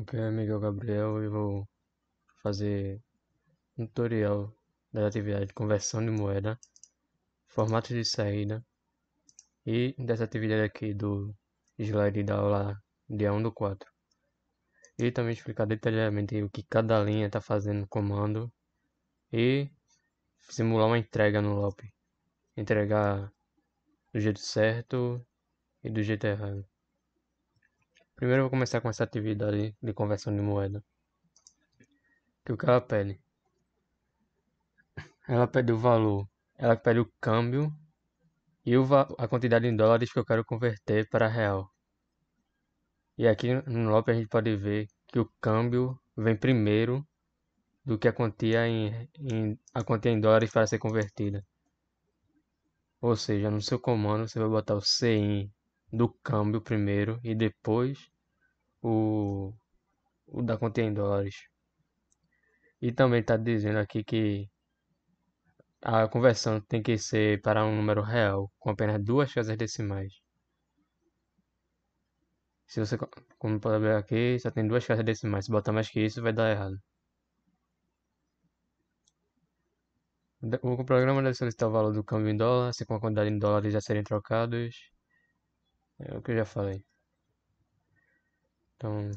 Aqui é Miguel Gabriel e vou fazer um tutorial da atividade de conversão de moeda, formato de saída e dessa atividade aqui do slide da aula dia 1 do 4. E também explicar detalhadamente o que cada linha está fazendo no comando e simular uma entrega no LOP. Entregar do jeito certo e do jeito errado. Primeiro eu vou começar com essa atividade de conversão de moeda. Que o que ela pede? Ela pede o valor, ela pede o câmbio e o a quantidade em dólares que eu quero converter para real. E aqui no Lope a gente pode ver que o câmbio vem primeiro do que a quantia em, em a quantia em dólares para ser convertida. Ou seja, no seu comando você vai botar o CIN do câmbio primeiro e depois o, o da conta em dólares. E também está dizendo aqui que a conversão tem que ser para um número real, com apenas duas casas decimais. Se você, como pode ver aqui, só tem duas casas decimais. Se botar mais que isso, vai dar errado. O programa deve solicitar o valor do câmbio em dólar, se com a quantidade em dólares já serem trocados. É o que eu já falei. Então,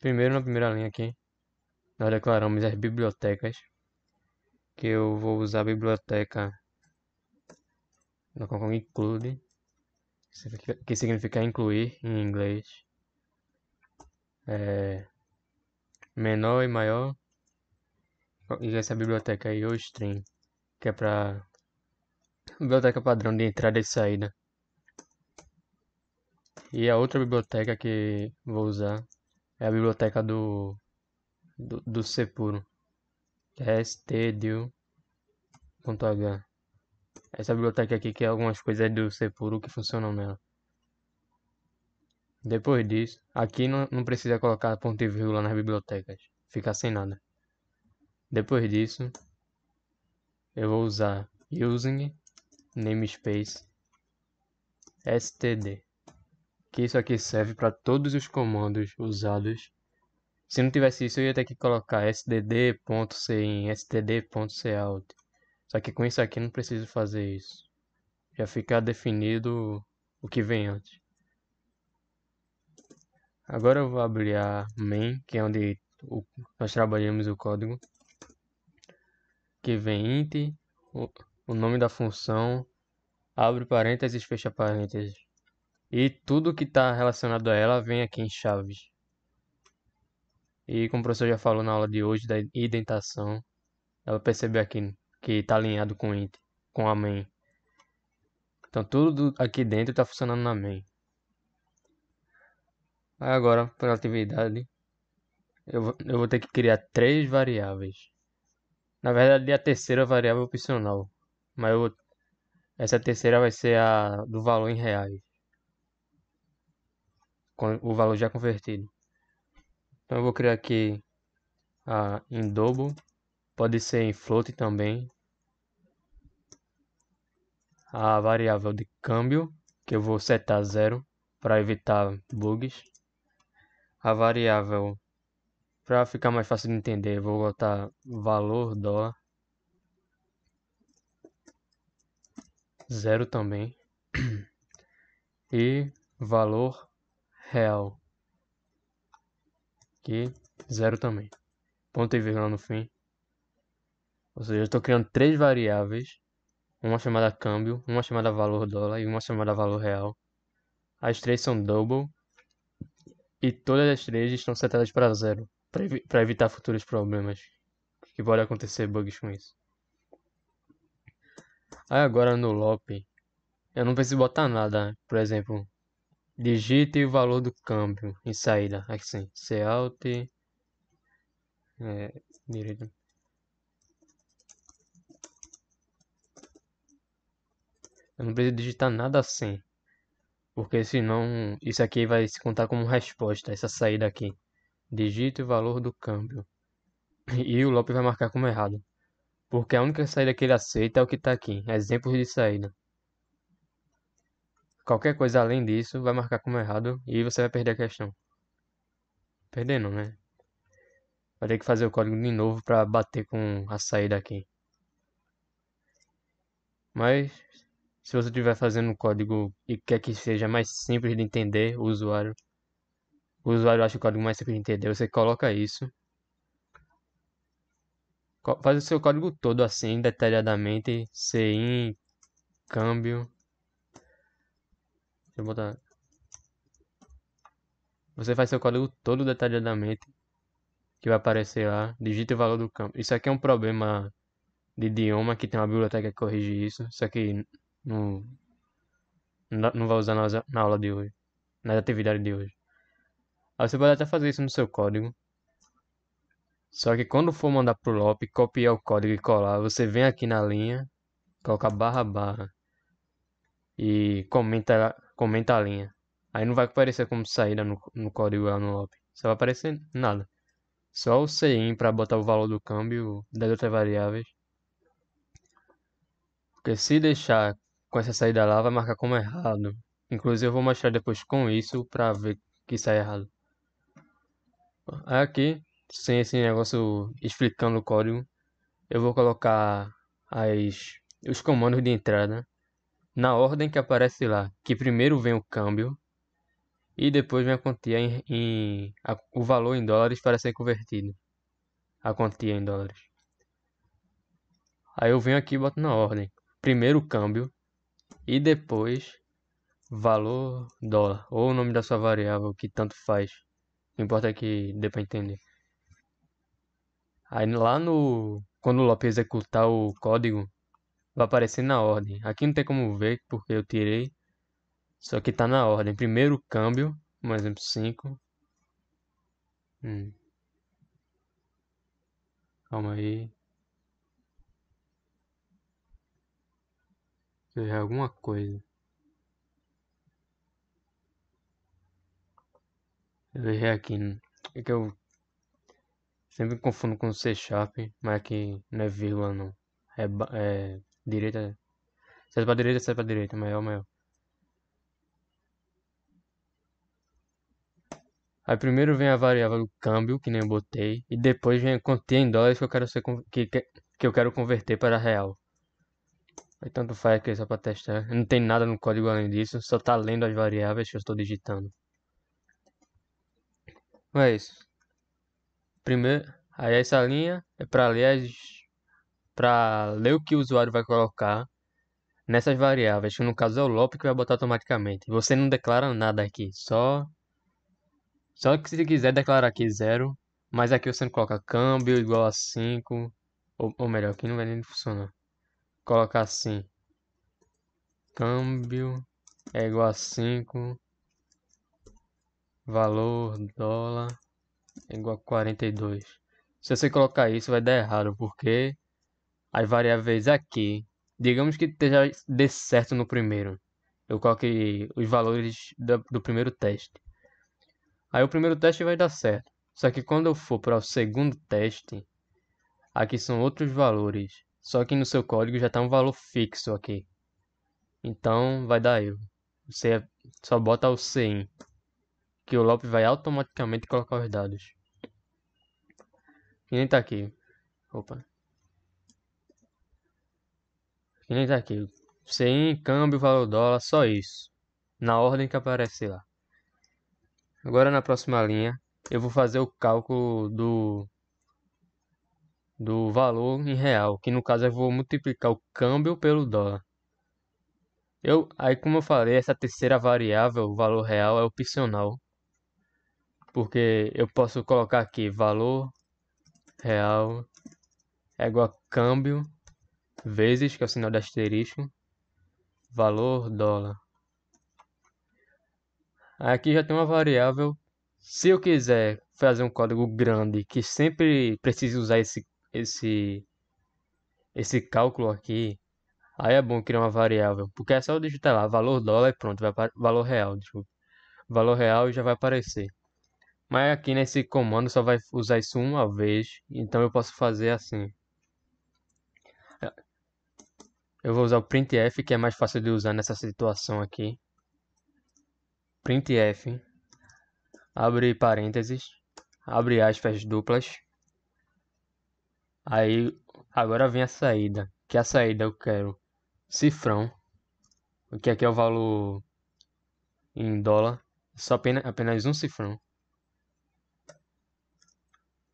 primeiro na primeira linha aqui, nós declaramos as bibliotecas, que eu vou usar a biblioteca na Concong include, que significa incluir em inglês. É, menor e maior. E essa biblioteca aí, o string, que é para biblioteca padrão de entrada e saída e a outra biblioteca que vou usar é a biblioteca do, do, do Sepuro, é stdio.h. Essa biblioteca aqui que é algumas coisas do Sepuro que funcionam nela. Depois disso, aqui não, não precisa colocar ponto e vírgula nas bibliotecas, fica sem nada. Depois disso, eu vou usar using namespace std que isso aqui serve para todos os comandos usados. Se não tivesse isso, eu ia ter que colocar std.cin, std.cout. Só que com isso aqui não preciso fazer isso. Já fica definido o que vem antes. Agora eu vou abrir a main, que é onde o, nós trabalhamos o código. Que vem int, o, o nome da função, abre parênteses, fecha parênteses, e tudo que está relacionado a ela vem aqui em chaves. E como o professor já falou na aula de hoje da identação, ela percebeu aqui que está alinhado com int, com a main. Então tudo aqui dentro está funcionando na main. Agora, para atividade, eu, eu vou ter que criar três variáveis. Na verdade, a terceira variável é opcional, mas eu, essa terceira vai ser a do valor em reais o valor já convertido. Então eu vou criar aqui a, em double, pode ser em float também. A variável de câmbio, que eu vou setar zero para evitar bugs. A variável, para ficar mais fácil de entender, vou botar valor dólar. Zero também. E valor real. Aqui, zero também. Ponto e vírgula no fim. Ou seja, eu estou criando três variáveis. Uma chamada câmbio, uma chamada valor dólar e uma chamada valor real. As três são double. E todas as três estão setadas para zero. Para evitar futuros problemas. Que podem acontecer bugs com isso. Aí agora no loop, Eu não preciso botar nada. Por exemplo, Digite o valor do câmbio em saída. Assim, C Alt. É, direito. Eu não preciso digitar nada assim. Porque senão isso aqui vai se contar como resposta, essa saída aqui. Digite o valor do câmbio. E o Lopes vai marcar como errado. Porque a única saída que ele aceita é o que está aqui. Exemplos de saída. Qualquer coisa além disso vai marcar como errado e você vai perder a questão. Perdendo, né? Vai ter que fazer o código de novo para bater com a saída aqui. Mas se você estiver fazendo um código e quer que seja mais simples de entender o usuário, o usuário acha o código mais simples de entender, você coloca isso. Faz o seu código todo assim, detalhadamente, CIN, câmbio, Deixa eu botar. Você faz seu código todo detalhadamente. Que vai aparecer lá. Digita o valor do campo. Isso aqui é um problema de idioma que tem uma biblioteca que corrige isso. Isso aqui não, não vai usar na aula de hoje. Na atividade de hoje. Aí você pode até fazer isso no seu código. Só que quando for mandar pro LOP, copiar o código e colar, você vem aqui na linha, coloca barra barra e comenta comenta a linha. Aí não vai aparecer como saída no, no código Só vai aparecer nada. Só o CIN para botar o valor do câmbio das outras variáveis. Porque se deixar com essa saída lá, vai marcar como errado. Inclusive eu vou mostrar depois com isso para ver que sai errado. Aí aqui, sem esse negócio explicando o código, eu vou colocar as, os comandos de entrada na ordem que aparece lá, que primeiro vem o câmbio e depois vem a quantia em, em a, o valor em dólares para ser convertido. A quantia em dólares. Aí eu venho aqui e boto na ordem. Primeiro o câmbio e depois valor dólar ou o nome da sua variável que tanto faz. O importa é que dê para entender. Aí lá no quando o Lopes executar o código, vai aparecer na ordem. Aqui não tem como ver porque eu tirei. Só que tá na ordem. Primeiro câmbio, um exemplo 5. Hum. Calma aí. eu Seja alguma coisa. Eu errei aqui. É que eu sempre confundo com C Sharp, mas aqui não é vírgula não. É, é Direita. Sai pra direita, sai pra direita. Maior, maior. Aí primeiro vem a variável do câmbio, que nem eu botei. E depois vem a quantia em dólares que eu quero, ser, que, que, que eu quero converter para real. Aí tanto faz aqui só pra testar. Não tem nada no código além disso. Só tá lendo as variáveis que eu estou digitando. Mas é isso. Primeiro... Aí essa linha é para ler as para ler o que o usuário vai colocar nessas variáveis, que no caso é o LOP que vai botar automaticamente. Você não declara nada aqui, só só que se quiser declarar aqui zero, mas aqui você não coloca câmbio igual a 5, ou, ou melhor, aqui não vai nem funcionar. Colocar assim, câmbio é igual a 5, valor dólar é igual a 42. Se você colocar isso vai dar errado, porque as variáveis aqui. Digamos que já dê certo no primeiro. Eu coloquei os valores do, primeiro teste. Aí o primeiro teste vai dar certo. Só que quando eu for para o segundo teste, aqui são outros valores. Só que no seu código já está um valor fixo aqui. Então vai dar erro. Você só bota o CIN, que o LOP vai automaticamente colocar os dados. E nem tá aqui. Opa que nem tá aqui. Sem câmbio, valor dólar, só isso. Na ordem que aparece lá. Agora na próxima linha, eu vou fazer o cálculo do do valor em real, que no caso eu vou multiplicar o câmbio pelo dólar. Eu, aí como eu falei, essa terceira variável, o valor real é opcional. Porque eu posso colocar aqui valor real é igual a câmbio vezes, que é o sinal de asterisco, valor dólar. Aqui já tem uma variável. Se eu quiser fazer um código grande que sempre precise usar esse, esse, esse cálculo aqui, aí é bom criar uma variável, porque é só eu digitar lá valor dólar e pronto, vai valor real, desculpa. Valor real já vai aparecer. Mas aqui nesse comando só vai usar isso uma vez, então eu posso fazer assim. Eu vou usar o printf, que é mais fácil de usar nessa situação aqui. Printf. Abre parênteses. Abre aspas duplas. Aí, agora vem a saída. Que a saída eu quero cifrão. O que aqui é o valor em dólar. Só apenas, apenas um cifrão.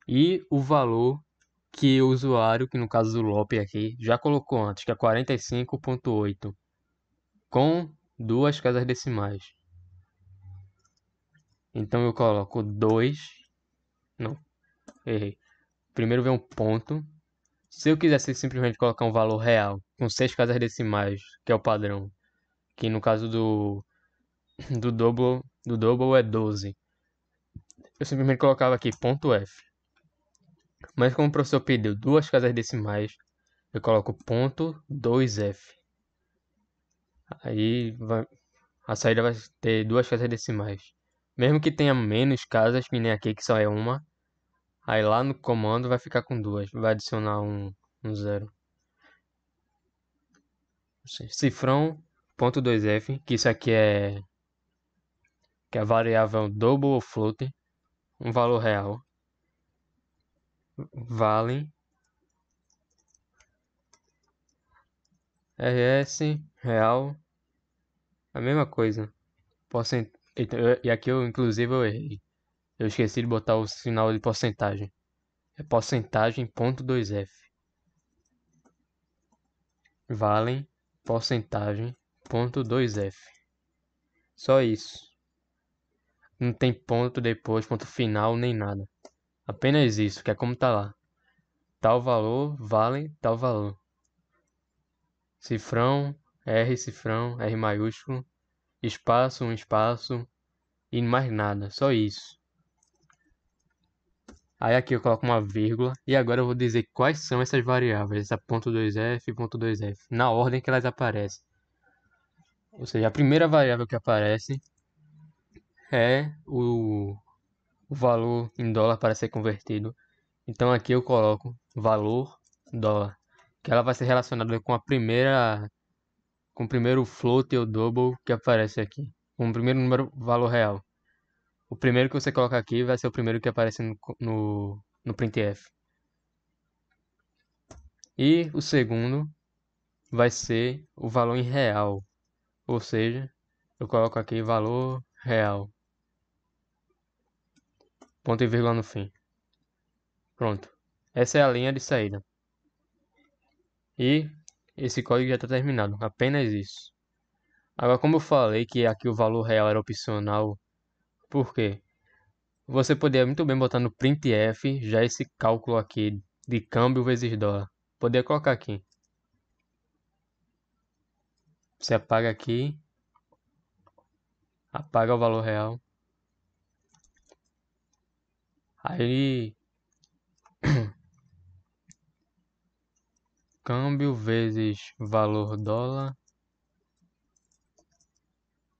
E o valor que o usuário, que no caso do Lope aqui, já colocou antes, que é 45.8, com duas casas decimais. Então eu coloco 2, não, errei. Primeiro vem um ponto. Se eu quisesse simplesmente colocar um valor real, com seis casas decimais, que é o padrão, que no caso do do double, do double é 12. Eu simplesmente colocava aqui ponto .f. Mas como o professor pediu duas casas decimais, eu coloco ponto 2F. Aí vai, a saída vai ter duas casas decimais. Mesmo que tenha menos casas, que nem aqui que só é uma, aí lá no comando vai ficar com duas, vai adicionar um, um zero. Cifrão ponto .2f, que isso aqui é que é a variável double float, um valor real valem RS, real, a mesma coisa. Posso e aqui eu inclusive eu errei. Eu esqueci de botar o sinal de porcentagem. É porcentagem ponto 2F. Valem porcentagem ponto 2F. Só isso. Não tem ponto depois, ponto final, nem nada. Apenas isso, que é como tá lá. Tal valor vale tal valor. Cifrão, R, cifrão, R maiúsculo, espaço, um espaço e mais nada, só isso. Aí aqui eu coloco uma vírgula e agora eu vou dizer quais são essas variáveis, essa ponto .2f e ponto .2f, na ordem que elas aparecem. Ou seja, a primeira variável que aparece é o o valor em dólar para ser convertido. Então aqui eu coloco valor dólar, que ela vai ser relacionada com a primeira com o primeiro float ou double que aparece aqui, com o primeiro número valor real. O primeiro que você coloca aqui vai ser o primeiro que aparece no, no, no printf. E o segundo vai ser o valor em real. Ou seja, eu coloco aqui valor real ponto e vírgula no fim. Pronto. Essa é a linha de saída. E esse código já está terminado, apenas isso. Agora, como eu falei que aqui o valor real era opcional, por quê? Você poderia muito bem botar no printf já esse cálculo aqui de câmbio vezes dólar. Poderia colocar aqui. Você apaga aqui. Apaga o valor real. Aí câmbio vezes valor dólar,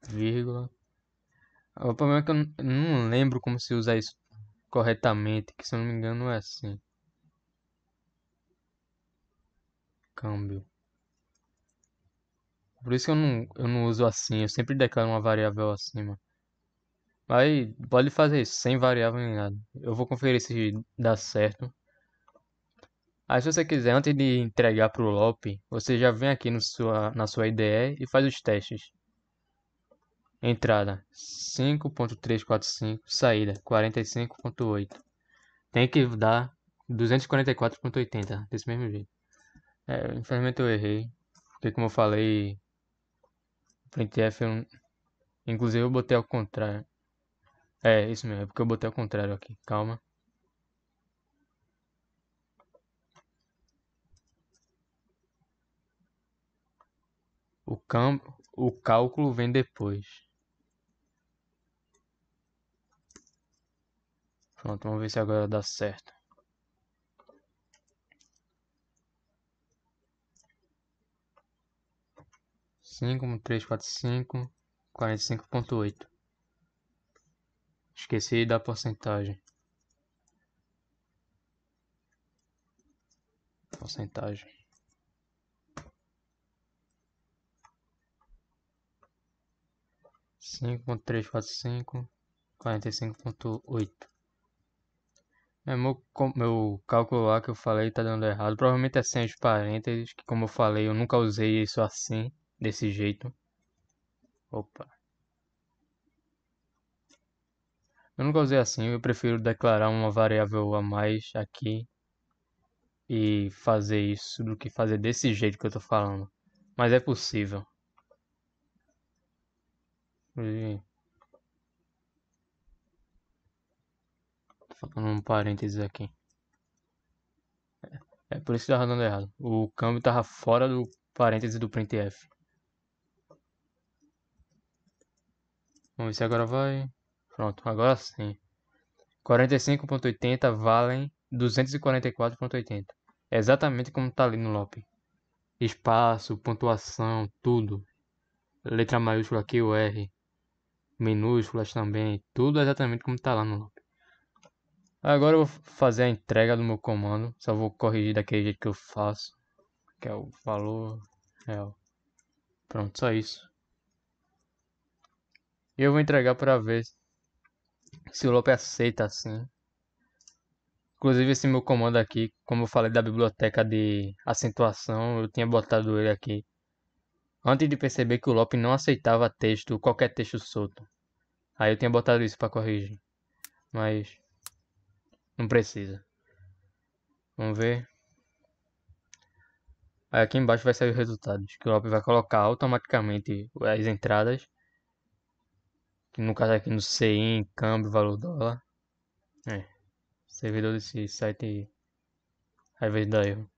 vírgula. O problema é que eu não lembro como se usa isso corretamente, que se eu não me engano é assim. Câmbio. Por isso que eu não, eu não uso assim, eu sempre declaro uma variável acima. Aí pode fazer isso, sem variável nem nada. Eu vou conferir se dá certo. Aí se você quiser, antes de entregar para o LOP, você já vem aqui no sua, na sua IDE e faz os testes. Entrada 5.345, saída 45.8. Tem que dar 244.80, desse mesmo jeito. É, infelizmente eu errei, porque como eu falei, printf, eu, inclusive eu botei ao contrário. É, isso mesmo, é porque eu botei ao contrário aqui. Calma. O, cam... o cálculo vem depois. Pronto, vamos ver se agora dá certo. Cinco, três, quatro, cinco, quarenta e cinco ponto oito. Esqueci da porcentagem. Porcentagem. Cinco ponto três quatro cinco quarenta e cinco ponto oito. É, meu, meu cálculo lá que eu falei tá dando errado. Provavelmente é sem os parênteses, que como eu falei, eu nunca usei isso assim, desse jeito. Opa. Eu nunca usei assim, eu prefiro declarar uma variável a mais aqui e fazer isso do que fazer desse jeito que eu estou falando. Mas é possível. E... Tô faltando um parênteses aqui. É, é por isso que tava tá dando errado. O câmbio tava fora do parênteses do printf. Vamos ver se agora vai. Pronto, agora sim. 45.80 valem 244.80. É exatamente como está ali no Lope. Espaço, pontuação, tudo. Letra maiúscula aqui, o R. Minúsculas também. Tudo é exatamente como está lá no Lope. Agora eu vou fazer a entrega do meu comando. Só vou corrigir daquele jeito que eu faço. Que é o valor real. Pronto, só isso. E eu vou entregar para ver se o Lope aceita assim. Inclusive esse meu comando aqui, como eu falei da biblioteca de acentuação, eu tinha botado ele aqui. Antes de perceber que o Lope não aceitava texto, qualquer texto solto. Aí eu tinha botado isso para corrigir. Mas não precisa. Vamos ver. Aí aqui embaixo vai sair os resultados, que o Lope vai colocar automaticamente as entradas no caso aqui no CIN, câmbio, valor dólar. É, servidor desse site aí vezes dá erro.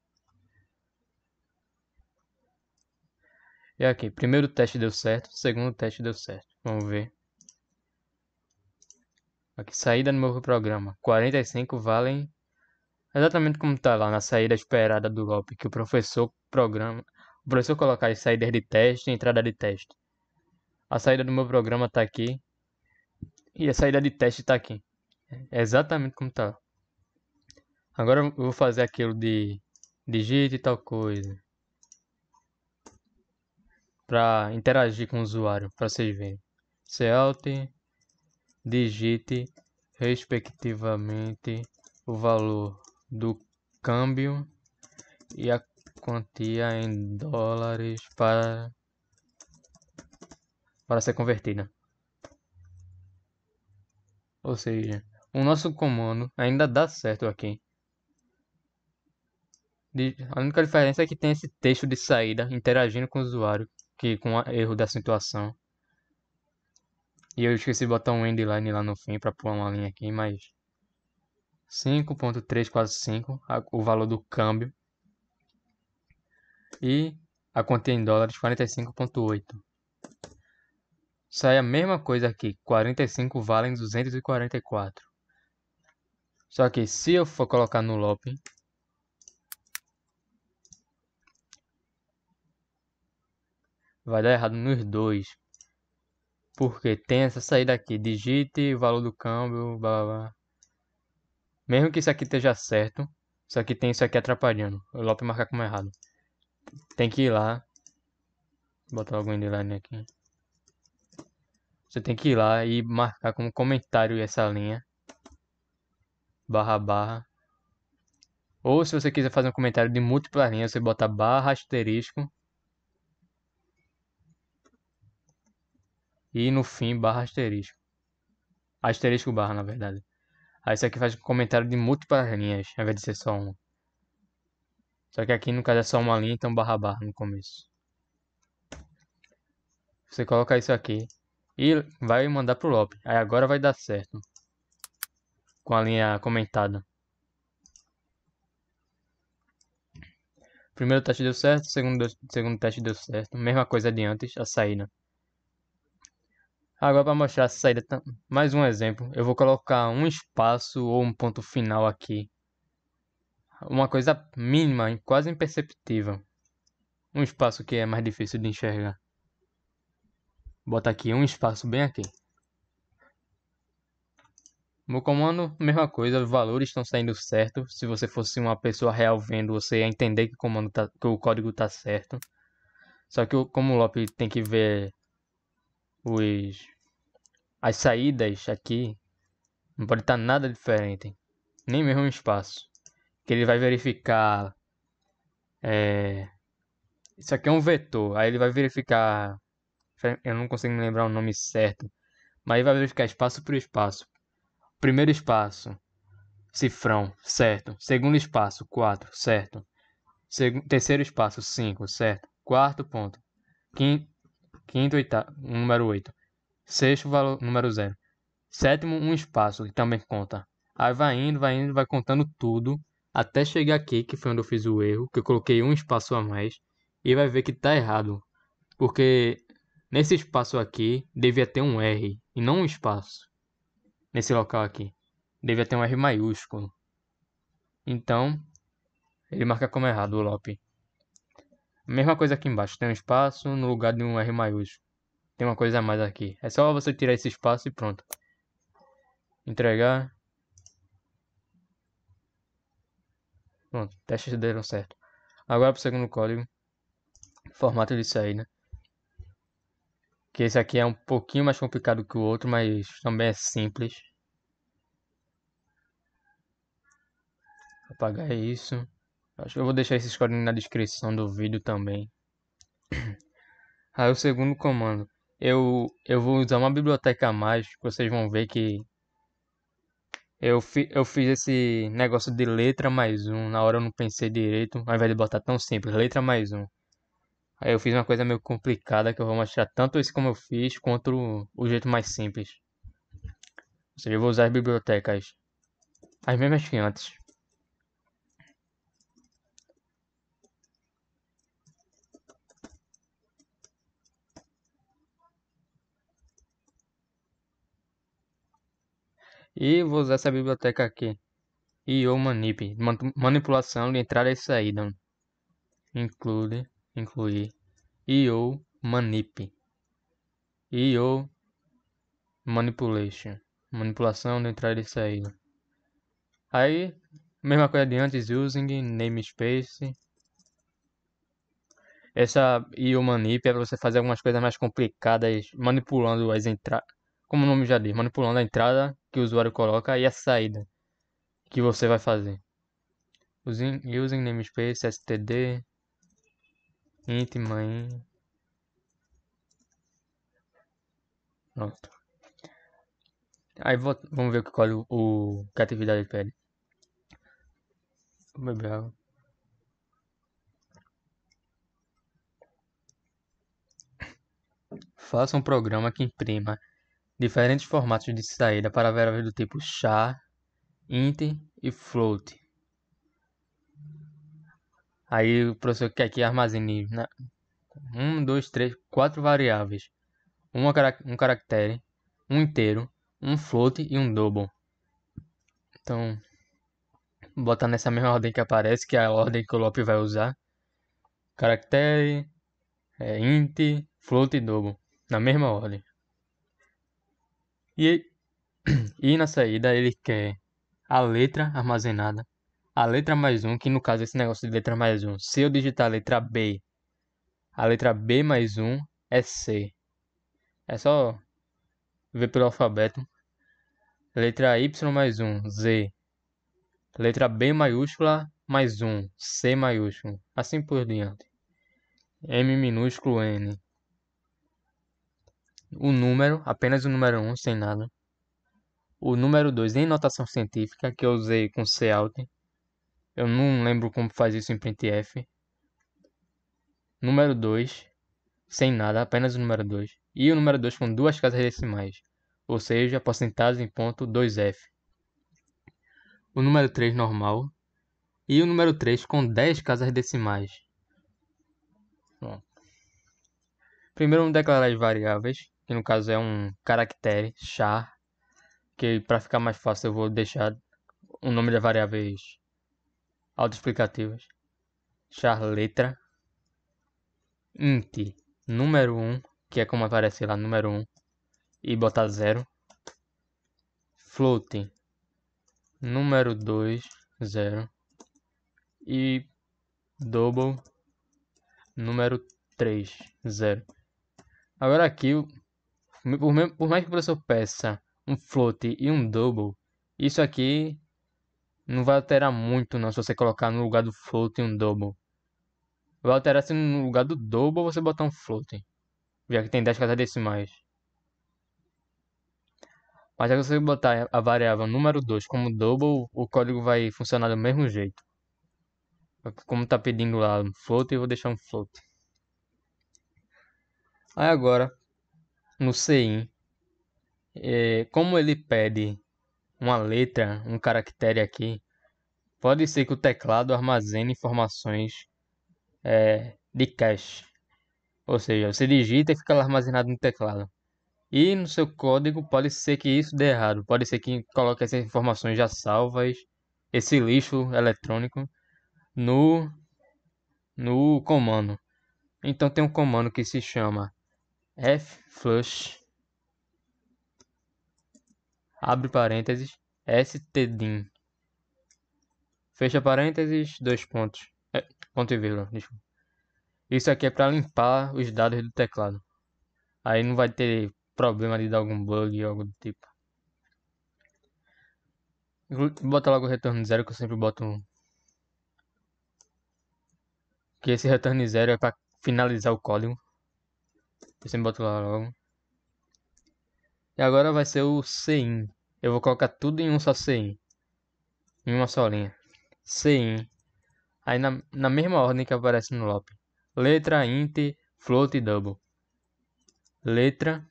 E aqui, primeiro teste deu certo, segundo teste deu certo. Vamos ver. Aqui, saída no meu programa. 45 valem exatamente como está lá na saída esperada do golpe, que o professor programa. O professor colocar as saídas de teste e entrada de teste. A saída do meu programa está aqui. E a saída de teste está aqui. É exatamente como está. Agora eu vou fazer aquilo de digite tal coisa. Para interagir com o usuário, para vocês verem. Celt, digite respectivamente o valor do câmbio e a quantia em dólares para, para ser convertida. Ou seja, o nosso comando ainda dá certo aqui. A única diferença é que tem esse texto de saída interagindo com o usuário, que com o erro da situação. E eu esqueci de botar um endline lá no fim para pôr uma linha aqui, mas 5.345 o valor do câmbio e a conta em dólares 45.8. Sai a mesma coisa aqui, 45 valem 244. Só que se eu for colocar no looping, vai dar errado nos dois. Porque tem essa saída aqui, digite o valor do câmbio, blá blá blá. Mesmo que isso aqui esteja certo, só que tem isso aqui atrapalhando. O Lope marca como errado. Tem que ir lá. Botar algum inline aqui. Você tem que ir lá e marcar como comentário essa linha. Barra, barra. Ou se você quiser fazer um comentário de múltiplas linhas, você bota barra, asterisco. E no fim, barra, asterisco. Asterisco, barra, na verdade. Aí isso aqui faz um comentário de múltiplas linhas, ao invés de ser só uma. Só que aqui no caso é só uma linha, então barra, barra no começo. Você coloca isso aqui. E vai mandar pro Lop. Aí agora vai dar certo. Com a linha comentada. Primeiro teste deu certo, segundo, segundo teste deu certo. Mesma coisa de antes, a saída. Agora para mostrar a saída, mais um exemplo. Eu vou colocar um espaço ou um ponto final aqui. Uma coisa mínima, quase imperceptível. Um espaço que é mais difícil de enxergar. Bota aqui um espaço bem aqui. No comando, mesma coisa, os valores estão saindo certo. Se você fosse uma pessoa real vendo, você ia entender que o, comando tá, que o código tá certo. Só que como o Lope tem que ver os, as saídas aqui, não pode estar tá nada diferente. Nem mesmo um espaço. Que ele vai verificar... É, isso aqui é um vetor. Aí ele vai verificar eu não consigo me lembrar o nome certo, mas aí vai verificar espaço por espaço. Primeiro espaço, cifrão, certo. Segundo espaço, 4, certo. Segu terceiro espaço, 5, certo. Quarto ponto, quinto, quinto oitavo, número 8. Sexto valor, número 0. Sétimo, um espaço, que também conta. Aí vai indo, vai indo, vai contando tudo, até chegar aqui, que foi onde eu fiz o erro, que eu coloquei um espaço a mais, e vai ver que tá errado. Porque Nesse espaço aqui, devia ter um R e não um espaço. Nesse local aqui, devia ter um R maiúsculo. Então, ele marca como errado o A Mesma coisa aqui embaixo, tem um espaço no lugar de um R maiúsculo. Tem uma coisa a mais aqui. É só você tirar esse espaço e pronto. Entregar. Pronto, testes deram certo. Agora para o segundo código. Formato de saída. Né? Que esse aqui é um pouquinho mais complicado que o outro, mas também é simples. Apagar isso. Acho que eu vou deixar esses códigos na descrição do vídeo também. Aí o segundo comando. Eu, eu vou usar uma biblioteca a mais, vocês vão ver que... Eu, fi, eu fiz esse negócio de letra mais um, na hora eu não pensei direito, ao invés de botar tão simples, letra mais um. Aí eu fiz uma coisa meio complicada que eu vou mostrar tanto isso como eu fiz, quanto o, jeito mais simples. Ou seja, eu vou usar as bibliotecas as mesmas que antes. E vou usar essa biblioteca aqui. IOManip. Manip. Manipulação de entrada e saída. Include incluir IO Manip, IO Manipulation, manipulação de entrada e saída. Aí, mesma coisa de antes, using namespace. Essa IO Manip é para você fazer algumas coisas mais complicadas, manipulando as entradas, como o nome já diz, manipulando a entrada que o usuário coloca e a saída que você vai fazer. Using, using namespace std íntima em... Pronto. Aí vamos ver o que o, o que a atividade pede. Vou beber água. Faça um programa que imprima diferentes formatos de saída para verbas do tipo char, int e float. Aí o professor quer que armazene na, né, um, dois, três, quatro variáveis, uma, um caractere, um inteiro, um float e um double. Então, botar nessa mesma ordem que aparece, que é a ordem que o Lope vai usar. Caractere, é, int, float e double, na mesma ordem. E, e na saída ele quer a letra armazenada a letra mais um, que no caso esse negócio de letra mais um, se eu digitar a letra B, a letra B mais um é C. É só ver pelo alfabeto. Letra Y mais um, Z. Letra B maiúscula mais um, C maiúsculo, assim por diante. M minúsculo N. O número, apenas o número 1, um, sem nada. O número 2 em notação científica, que eu usei com C alto. Eu não lembro como fazer isso em printf. Número 2, sem nada, apenas o número 2. E o número 2 com duas casas decimais, ou seja, porcentagem em ponto 2F. O número 3 normal e o número 3 com 10 casas decimais. Bom. Primeiro vamos declarar as variáveis, que no caso é um caractere, char, que para ficar mais fácil eu vou deixar o nome das variáveis autoexplicativas. Charletra. Int número 1, que é como aparece lá, número 1. E botar 0. Float número 2, 0. E double número 3, 0. Agora aqui, por mais que o professor peça um float e um double, isso aqui não vai alterar muito não se você colocar no lugar do float um double. Vai alterar se no lugar do double você botar um float. Já que tem 10 casas decimais. Mas já que você botar a variável número 2 como double, o código vai funcionar do mesmo jeito. Como está pedindo lá um float, eu vou deixar um float. Aí agora, no CIN, é, como ele pede uma letra, um caractere aqui, pode ser que o teclado armazene informações é, de cache. Ou seja, você digita e fica lá armazenado no teclado. E no seu código pode ser que isso dê errado. Pode ser que coloque essas informações já salvas, esse lixo eletrônico, no, no comando. Então tem um comando que se chama fflush abre parênteses, stdin Fecha parênteses, dois pontos, é, ponto e vírgula, desculpa. Isso aqui é para limpar os dados do teclado. Aí não vai ter problema de dar algum bug ou algo do tipo. Bota logo o retorno zero que eu sempre boto um. Que esse retorno zero é para finalizar o código. Eu sempre boto lá logo. E agora vai ser o CIN. Eu vou colocar tudo em um só CIN. Em uma só linha. CIN. Aí na, na mesma ordem que aparece no LOP. Letra, int, float e double. Letra.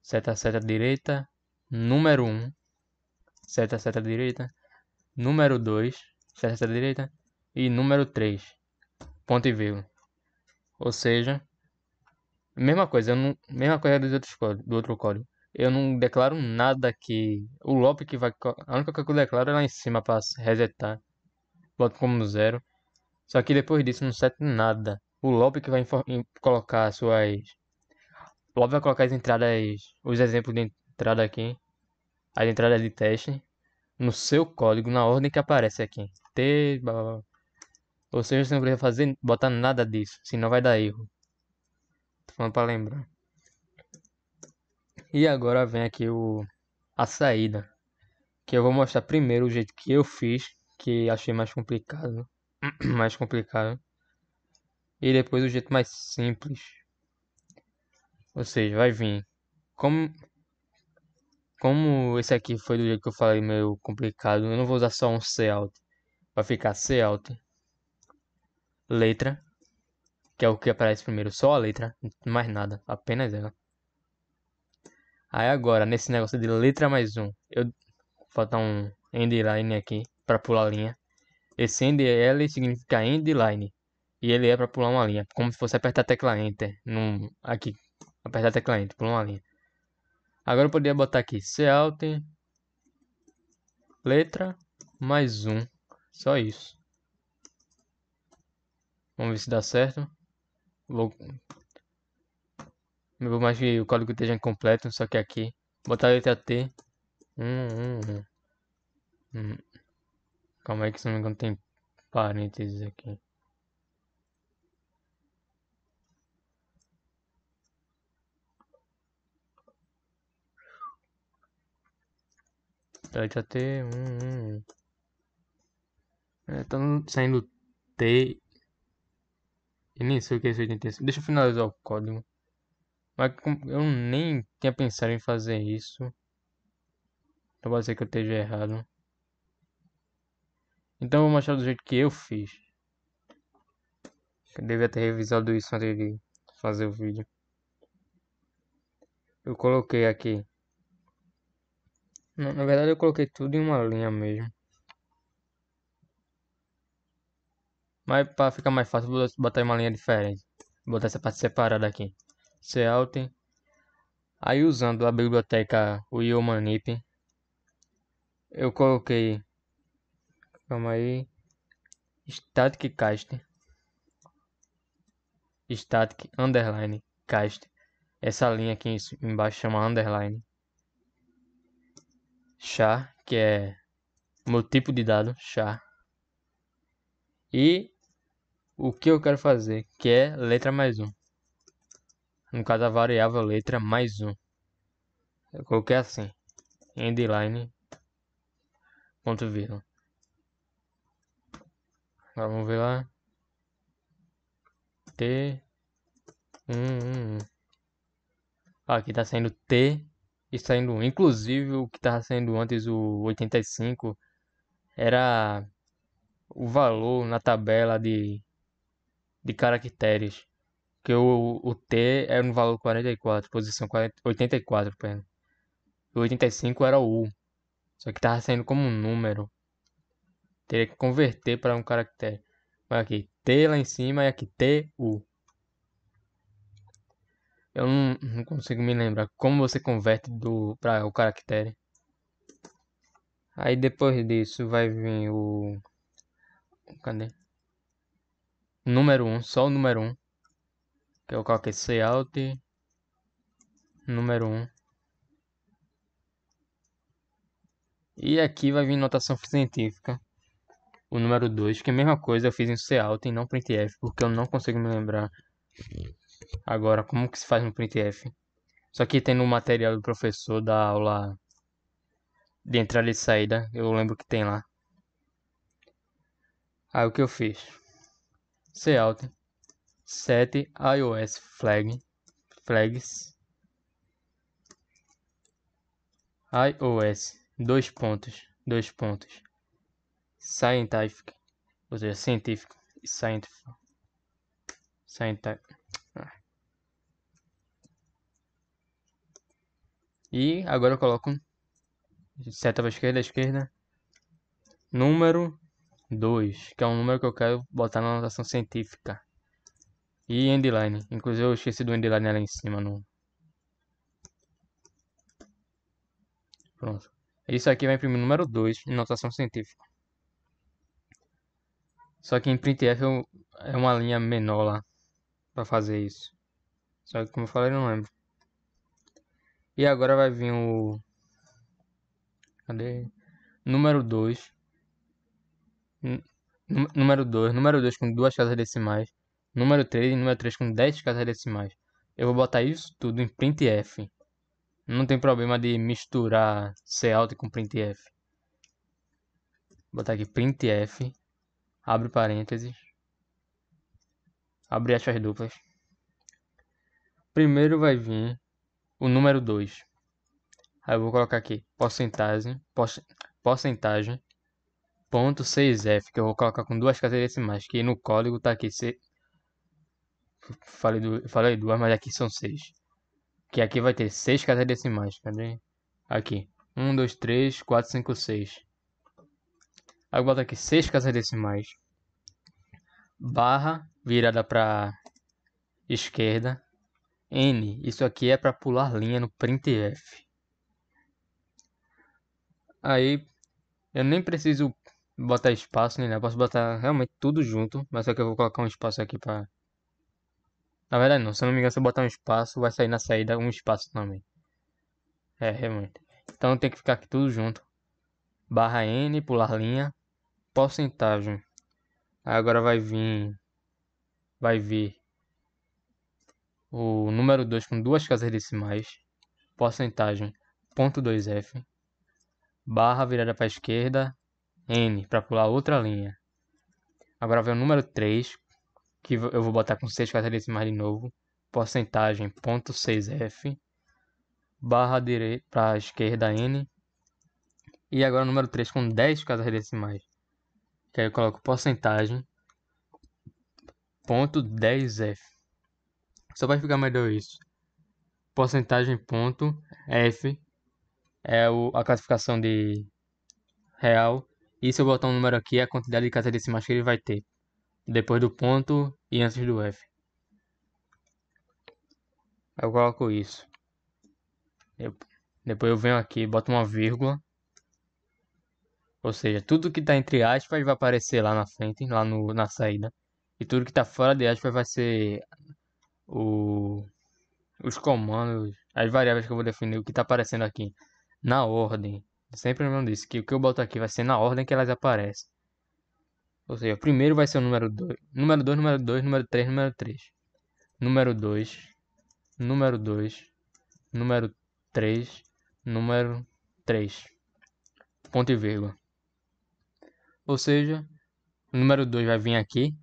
Seta, seta direita. Número 1. Seta, seta direita. Número 2. Seta, seta direita. E número 3. Ponto e vírgula. Ou seja, Mesma coisa, eu não, mesma coisa dos outros do outro código. Eu não declaro nada que o loop que vai a única coisa que eu declaro é lá em cima para resetar. Boto como zero. Só que depois disso não set nada. O loop que vai colocar suas o loop vai colocar as entradas, os exemplos de entrada aqui, as entradas de teste no seu código na ordem que aparece aqui. T, blá, blá. ou seja, você não precisa fazer botar nada disso, senão vai dar erro. Só pra lembrar. E agora vem aqui o a saída. Que eu vou mostrar primeiro o jeito que eu fiz. Que achei mais complicado. mais complicado. E depois o jeito mais simples. Ou seja, vai vir. Como, como esse aqui foi do jeito que eu falei, meio complicado, eu não vou usar só um C alto. Vai ficar C alto. letra, que é o que aparece primeiro, só a letra, mais nada, apenas ela. Aí agora, nesse negócio de letra mais um, eu falta um endline aqui para pular a linha. Esse endl significa endline e ele é para pular uma linha, como se fosse apertar a tecla enter, num, aqui, apertar a tecla enter, pular uma linha. Agora eu poderia botar aqui cout letra mais um, só isso. Vamos ver se dá certo. Vou mais que o código esteja incompleto, só que aqui. Botar a letra T. Hum, hum, hum, hum. Calma aí que se não me engano tem parênteses aqui. Letra T. Hum, hum. hum. É, tá saindo T eu nem sei o que é esse 85. Deixa eu finalizar o código. Mas eu nem tinha pensado em fazer isso. Então pode ser que eu esteja errado. Então eu vou mostrar do jeito que eu fiz. Eu devia ter revisado isso antes de fazer o vídeo. Eu coloquei aqui. Na, na verdade eu coloquei tudo em uma linha mesmo. Mas para ficar mais fácil, vou botar uma linha diferente. Vou botar essa parte separada aqui. Cout. Aí usando a biblioteca Wiomanip, eu coloquei. Calma aí. Static cast. Static underline cast. Essa linha aqui embaixo chama underline. char que é meu tipo de dado, char. E o que eu quero fazer, que é letra mais um. No caso, a variável letra mais um. Eu coloquei assim, endline, ponto vírgula. Agora vamos ver lá. T. Um, um, um. Ah, aqui tá saindo T e saindo 1. Inclusive, o que tava saindo antes, o 85, era o valor na tabela de de caracteres. Que o, o T era é no valor 44, posição 40, 84, pena. E 85 era o U. Só que tava saindo como um número. Teria que converter para um caractere. Mas aqui, T lá em cima e aqui T, U. Eu não, não consigo me lembrar como você converte do para o caractere. Aí depois disso vai vir o. Cadê? número 1, um, só o número 1. Um, que eu coloquei alt. número 1. Um. E aqui vai vir notação científica. O número 2, que é a mesma coisa, eu fiz em alt e não printf, porque eu não consigo me lembrar agora como que se faz no printf. Só que tem no material do professor da aula de entrada e saída, eu lembro que tem lá. Aí o que eu fiz? Cout 7 iOS flag flags iOS dois pontos dois pontos scientific ou seja científico scientific scientific ah. e agora eu coloco seta para esquerda esquerda número 2, que é um número que eu quero botar na anotação científica. E endline. Inclusive eu esqueci do endline lá em cima. No... Pronto. Isso aqui vai imprimir o número 2 em notação científica. Só que em printf eu... é uma linha menor lá para fazer isso. Só que como eu falei, eu não lembro. E agora vai vir o... Cadê? Número 2 Número 2, número 2 com duas casas decimais. Número 3 e número 3 com 10 casas decimais. Eu vou botar isso tudo em printf. Não tem problema de misturar Cout com printf. Vou botar aqui printf. Abre parênteses. Abre aspas duplas. Primeiro vai vir o número 2. Aí eu vou colocar aqui porcentagem, porcentagem .6f, é, que eu vou colocar com duas casas decimais, que no código tá aqui, se... falei, du... falei duas, mas aqui são seis, que aqui vai ter seis casas decimais, cadê? Aqui, 1, 2, 3, 4, 5, 6, aí eu boto aqui seis casas decimais, barra virada para esquerda, n, isso aqui é para pular linha no printf. Aí eu nem preciso botar espaço nele, né? eu posso botar realmente tudo junto, mas só que eu vou colocar um espaço aqui pra... Na verdade não, se eu não me engano se eu botar um espaço, vai sair na saída um espaço também. É, realmente. Então tem que ficar aqui tudo junto. Barra N, pular linha, porcentagem. Agora vai vir... Vai vir... O número 2 com duas casas decimais. Porcentagem, ponto 2F. Barra virada para esquerda, N para pular outra linha. Agora vem o número 3, que eu vou botar com 6 decimais de novo. Porcentagem ponto %.6f barra direita para esquerda N. E agora o número 3 com 10 casas decimais. Que aí eu coloco porcentagem ponto 10F. Só vai ficar melhor isso. Porcentagem ponto F é o, a classificação de real e se eu botar um número aqui, é a quantidade de casas decimais que ele vai ter. Depois do ponto e antes do F. Eu coloco isso. depois eu venho aqui, boto uma vírgula. Ou seja, tudo que está entre aspas vai aparecer lá na frente, lá no, na saída. E tudo que está fora de aspas vai ser o, os comandos, as variáveis que eu vou definir, o que está aparecendo aqui na ordem. Sempre lembrando disso, que o que eu boto aqui vai ser na ordem que elas aparecem. Ou seja, o primeiro vai ser o número 2, número 2, número 2, número 3, número 3. Número 2, número 2, número 3, número 3. Ponto e vírgula. Ou seja, o número 2 vai vir aqui,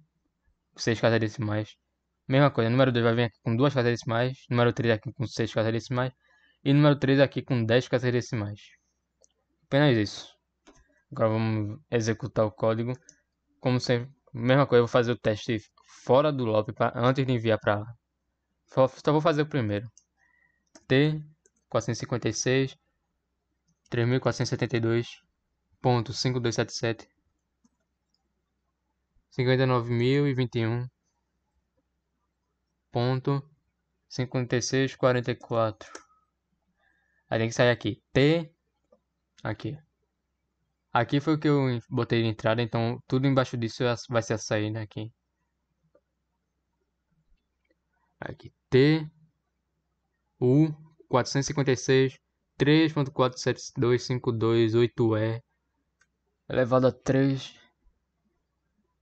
6 casas decimais. Mesma coisa, o número 2 vai vir aqui com 2 casas decimais, número 3 aqui com 6 casas decimais e número 3 aqui com 10 casas decimais. Apenas isso. Agora vamos executar o código. Como sempre, mesma coisa, eu vou fazer o teste fora do loop pra, antes de enviar para lá. Só, só vou fazer o primeiro. T 456 3472.5277 59.021.5644 Aí tem que sair aqui T Aqui. Aqui foi o que eu botei de entrada, então tudo embaixo disso vai ser a saída aqui. Aqui, T, U, 456, 3.472528E, elevado a 3,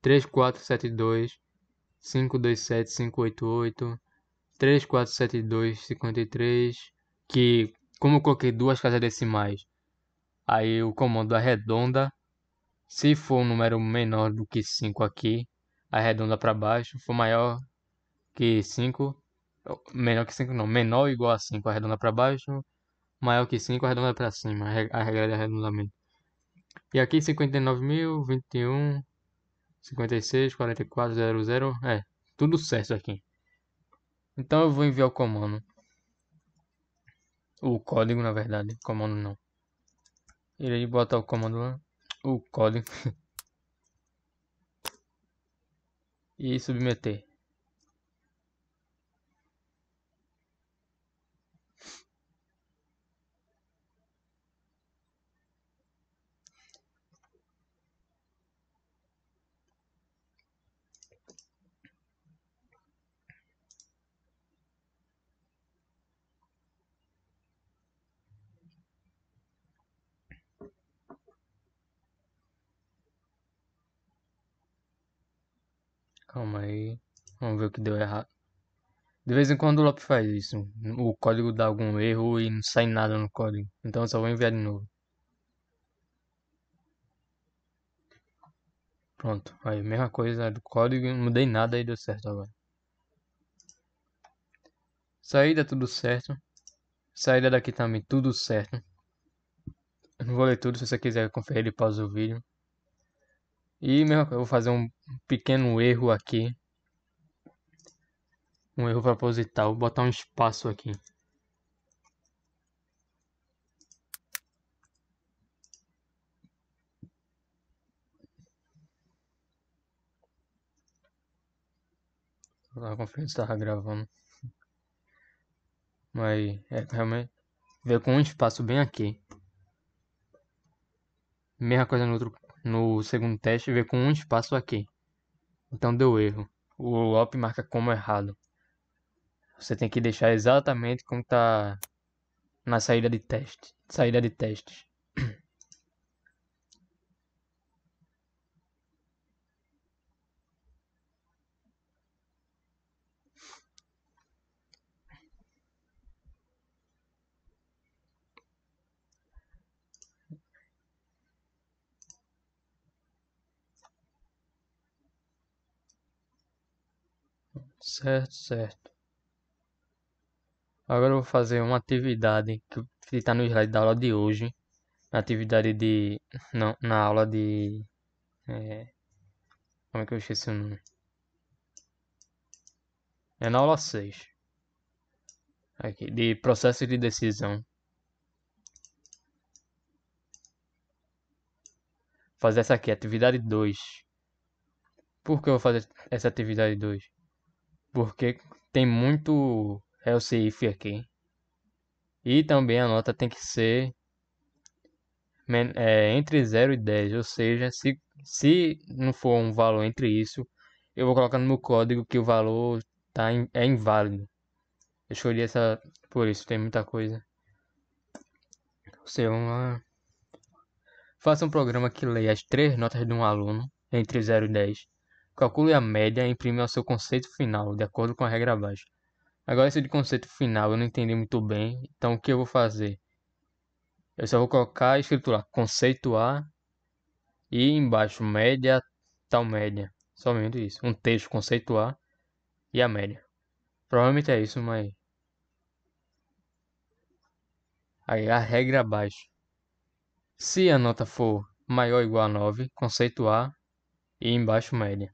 3472, 527, 3472, 53, que como eu coloquei duas casas decimais, Aí o comando arredonda. Se for um número menor do que 5 aqui, arredonda para baixo. Se for maior que 5, menor que 5 não, menor ou igual a 5, arredonda para baixo. Maior que 5, arredonda para cima, a regra de arredondamento. E aqui 59.021, 56, 44, 00, é, tudo certo aqui. Então eu vou enviar o comando. O código, na verdade, comando não. Irei botar o comando, o código. e submeter. Calma aí. Vamos ver o que deu errado. De vez em quando o Lop faz isso. O código dá algum erro e não sai nada no código. Então eu só vou enviar de novo. Pronto. Aí, mesma coisa do código. Não mudei nada e deu certo agora. Saída tudo certo. Saída daqui também tudo certo. Eu não vou ler tudo. Se você quiser conferir, e pausa o vídeo. E mesma eu vou fazer um pequeno erro aqui. Um erro proposital, vou botar um espaço aqui. Tava confiando que estava gravando. Mas é realmente. Veio com um espaço bem aqui. Mesma coisa no outro no segundo teste veio com um espaço aqui. Então deu erro. O op marca como errado. Você tem que deixar exatamente como está na saída de teste. Saída de testes. Certo, certo. Agora eu vou fazer uma atividade que está no slide da aula de hoje. Na atividade de. Não, na aula de. É, como é que eu esqueci o nome? É na aula 6. Aqui, de processo de decisão. Fazer essa aqui, atividade 2. Por que eu vou fazer essa atividade 2? porque tem muito health if aqui. E também a nota tem que ser é, entre 0 e 10, ou seja, se, se não for um valor entre isso, eu vou colocar no meu código que o valor tá in, é inválido. Eu escolhi essa por isso, tem muita coisa. Você, uma Faça um programa que leia as três notas de um aluno entre 0 e 10 Calcule a média e imprime o seu conceito final, de acordo com a regra abaixo. Agora esse de conceito final eu não entendi muito bem, então o que eu vou fazer? Eu só vou colocar escrito lá, conceito A e embaixo média, tal média. Somente isso. Um texto, conceito A e a média. Provavelmente é isso, mas... Aí a regra abaixo. Se a nota for maior ou igual a 9, conceito A e embaixo média.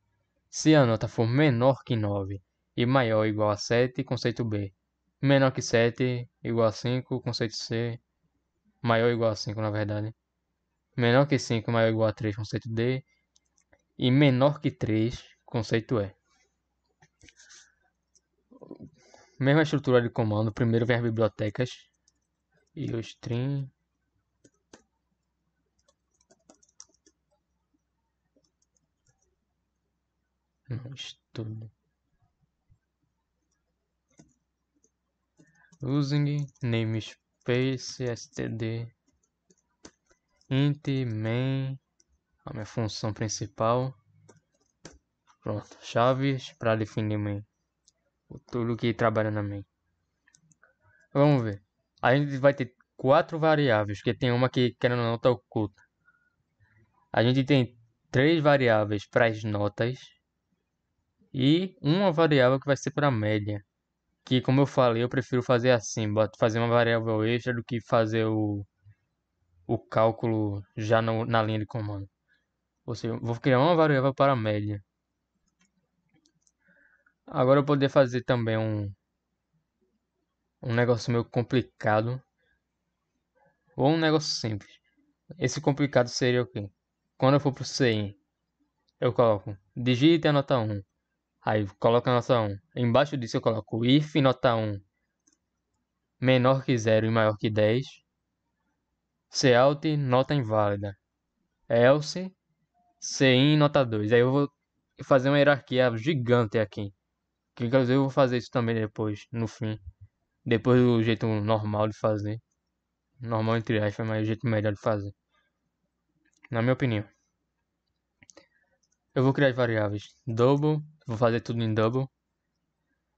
Se a nota for menor que 9 e maior ou igual a 7, conceito B. Menor que 7 igual a 5, conceito C. Maior ou igual a 5, na verdade. Menor que 5, maior ou igual a 3, conceito D. E menor que 3, conceito E. Mesma estrutura de comando. Primeiro vem as bibliotecas e o string. Estudo. Using namespace std int main a minha função principal. Pronto, chaves para definir main. Tudo que trabalha na main. Vamos ver. A gente vai ter quatro variáveis, que tem uma que querendo ou não está oculta. A gente tem três variáveis para as notas e uma variável que vai ser para a média. Que, como eu falei, eu prefiro fazer assim, fazer uma variável extra do que fazer o, o cálculo já no, na linha de comando. Ou seja, vou criar uma variável para a média. Agora eu poder fazer também um, um negócio meio complicado. Ou um negócio simples. Esse complicado seria o quê? Quando eu for para o CI, eu coloco digite a nota 1. Aí coloca a nota 1. Embaixo disso eu coloco if nota 1 menor que 0 e maior que 10. Cout nota inválida. Else Cin nota 2. Aí eu vou fazer uma hierarquia gigante aqui. Que inclusive eu vou fazer isso também depois, no fim. Depois do jeito normal de fazer. Normal entre aspas, mas o jeito melhor de fazer. Na minha opinião. Eu vou criar as variáveis double Vou fazer tudo em double.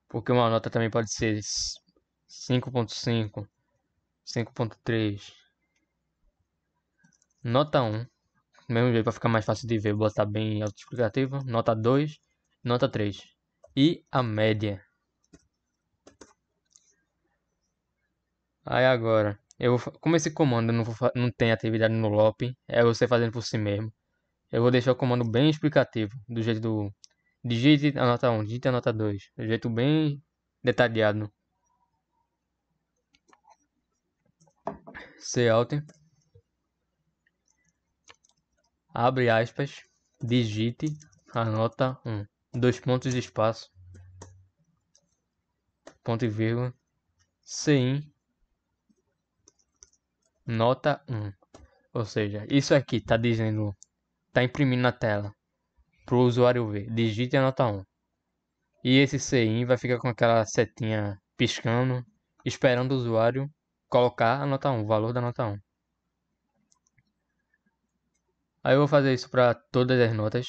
Porque uma nota também pode ser 5.5, 5.3. Nota 1. mesmo jeito para ficar mais fácil de ver, botar bem autoexplicativo. Nota 2, nota 3. E a média. Aí agora, eu vou, como esse comando não, não tem atividade no LOP, é você fazendo por si mesmo. Eu vou deixar o comando bem explicativo, do jeito do Digite a nota 1, digite a nota 2. De jeito bem detalhado. C alter. Abre aspas. Digite a nota 1. Dois pontos de espaço. Ponto e vírgula. Sim. Nota 1. Ou seja, isso aqui está dizendo. Tá imprimindo na tela para o usuário ver. Digite a nota 1. E esse CIN vai ficar com aquela setinha piscando, esperando o usuário colocar a nota 1, o valor da nota 1. Aí eu vou fazer isso para todas as notas.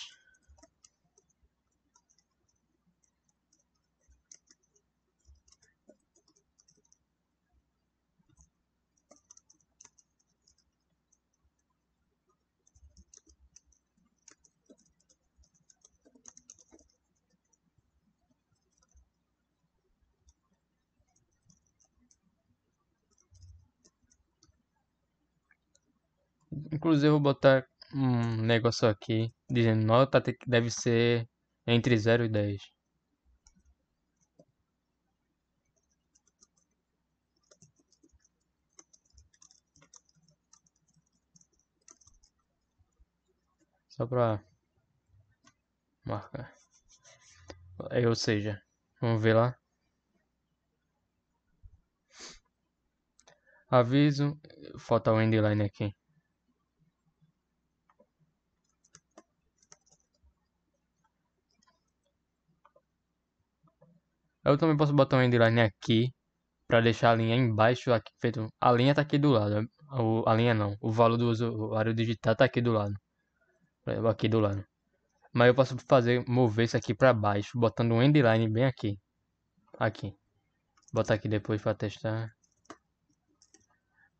Inclusive, vou botar um negócio aqui dizendo nota deve ser entre 0 e 10. Só para marcar. É, ou seja, vamos ver lá. Aviso, falta o endline aqui. Eu também posso botar um endline aqui para deixar a linha embaixo aqui feito. A linha tá aqui do lado. O, a linha não. O valor do usuário digitar tá aqui do lado. É, aqui do lado. Mas eu posso fazer mover isso aqui para baixo, botando um endline bem aqui. Aqui. Botar aqui depois para testar.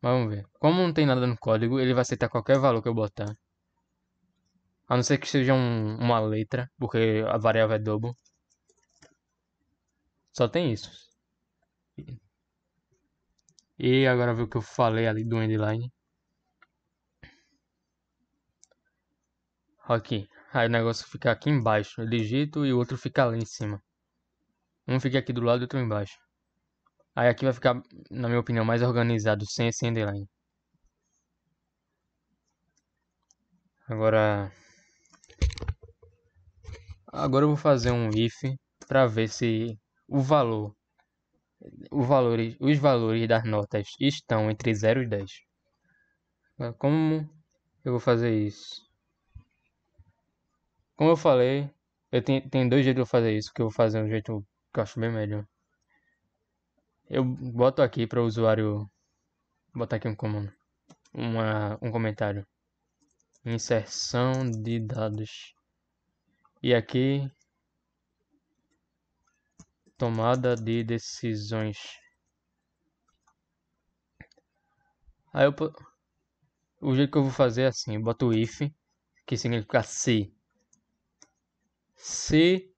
Mas vamos ver. Como não tem nada no código, ele vai aceitar qualquer valor que eu botar. A não ser que seja um, uma letra, porque a variável é double. Só tem isso. E agora ver o que eu falei ali do endline. Aqui. Aí o negócio fica aqui embaixo. Eu digito e o outro fica ali em cima. Um fica aqui do lado e outro embaixo. Aí aqui vai ficar, na minha opinião, mais organizado sem esse underline. Agora... Agora eu vou fazer um if para ver se o valor, o os valores das notas estão entre 0 e 10. Ah, como eu vou fazer isso? Como eu falei, eu tenho, dois jeitos de fazer isso, que eu vou fazer um jeito que eu acho bem melhor. Eu boto aqui para o usuário botar aqui um comando, uma, um comentário. Inserção de dados. E aqui tomada de decisões. Aí eu, o jeito que eu vou fazer é assim, eu boto if, que significa se. Se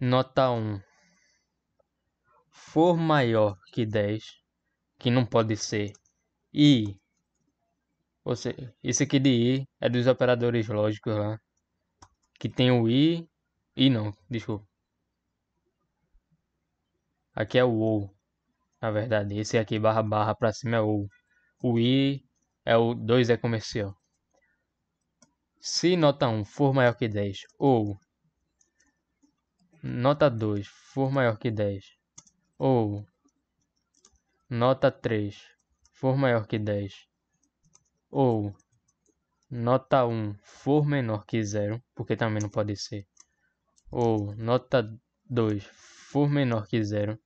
nota 1 for maior que 10, que não pode ser, e ou seja, isso aqui de i é dos operadores lógicos lá, que tem o i, i não, desculpa Aqui é o ou. Na verdade, esse aqui barra barra pra cima é ou. O i é o 2 é comercial. Se nota 1 for maior que 10 ou nota 2 for maior que 10 ou nota 3 for maior que 10 ou nota 1 for menor que 0, porque também não pode ser, ou nota 2 for for menor que zero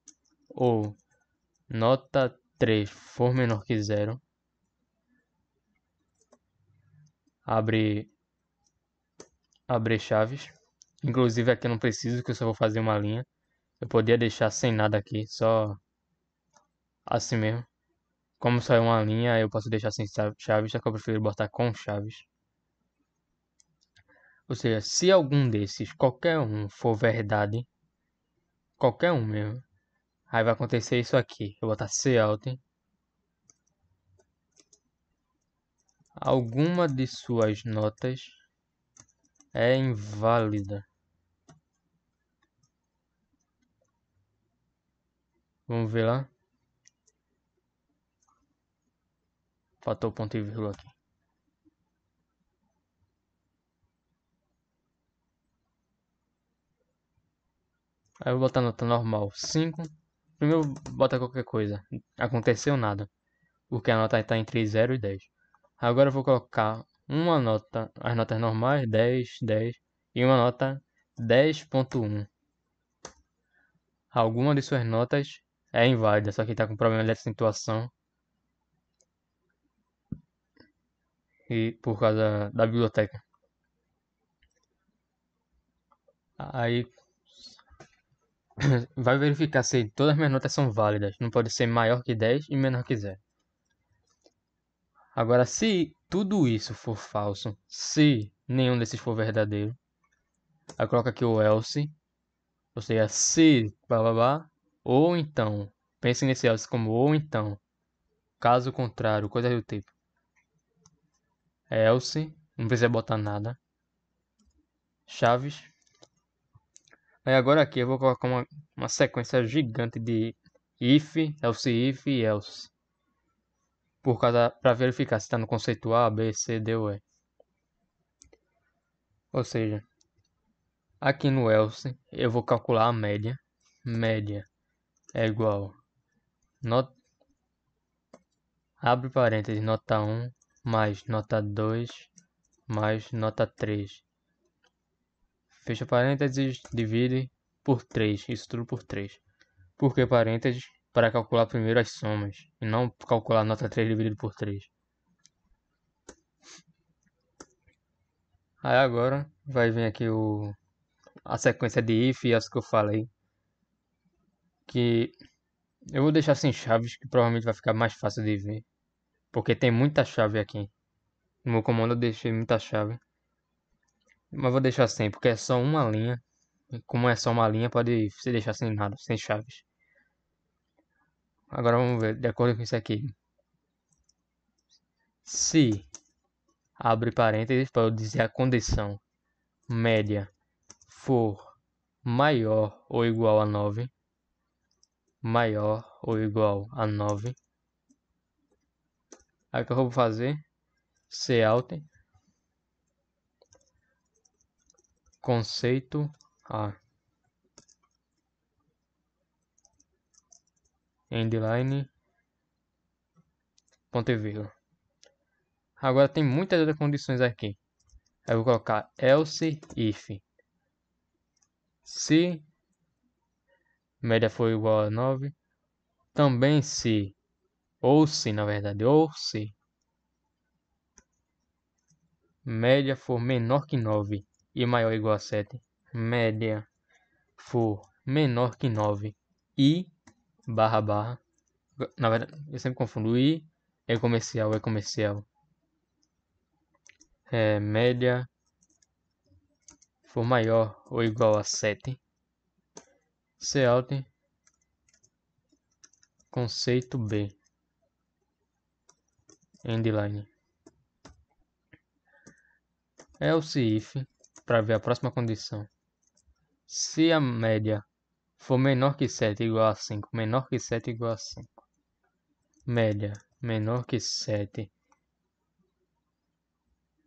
ou nota 3 for menor que zero, abre, abre chaves. Inclusive aqui eu não preciso que eu só vou fazer uma linha. Eu poderia deixar sem nada aqui, só assim mesmo. Como só é uma linha, eu posso deixar sem chaves, só que eu prefiro botar com chaves. Ou seja, se algum desses, qualquer um, for verdade, Qualquer um mesmo. Aí vai acontecer isso aqui. Eu vou botar C alto, hein? Alguma de suas notas é inválida. Vamos ver lá. Faltou ponto e vírgula aqui. Aí eu vou botar a nota normal 5. Primeiro bota qualquer coisa. Aconteceu nada. Porque a nota está entre 0 e 10. Agora eu vou colocar uma nota, as notas normais 10, 10 e uma nota 10.1. Alguma de suas notas é inválida, só que está com problema de acentuação. E por causa da biblioteca. Aí vai verificar se todas as minhas notas são válidas. Não pode ser maior que 10 e menor que 0. Agora, se tudo isso for falso, se nenhum desses for verdadeiro, aí coloca aqui o else, ou seja, se blá blá blá, ou então, pense nesse else como ou então, caso contrário, coisa do tipo. Else, não precisa botar nada. Chaves, Aí agora aqui eu vou colocar uma, uma sequência gigante de if, else if e else. Por causa para verificar se está no conceito A, B, C, D ou E. Ou seja, aqui no else eu vou calcular a média. Média é igual not, abre parênteses nota 1 mais nota 2 mais nota 3 Fecha parênteses, divide por 3, isso tudo por 3. Por que parênteses? Para calcular primeiro as somas, e não calcular a nota 3 dividido por 3. Aí agora vai vir aqui o a sequência de if e as que eu falei. Que eu vou deixar sem chaves, que provavelmente vai ficar mais fácil de ver. Porque tem muita chave aqui. No meu comando eu deixei muita chave. Mas vou deixar sem, porque é só uma linha. Como é só uma linha, pode se deixar sem nada, sem chaves. Agora vamos ver, de acordo com isso aqui. Se, abre parênteses para eu dizer a condição média for maior ou igual a 9, maior ou igual a 9, aí o que eu vou fazer? C alter conceito a endline ponto e vírgula. Agora tem muitas outras condições aqui. Eu vou colocar else if se média for igual a 9, também se ou se na verdade ou se média for menor que 9 e maior ou igual a 7, média for menor que 9 e barra barra, na verdade eu sempre confundo i, é comercial, é comercial, é, média for maior ou igual a 7, alt conceito B endline else é if para ver a próxima condição. Se a média for menor que 7 igual a 5, menor que 7 igual a 5. Média menor que 7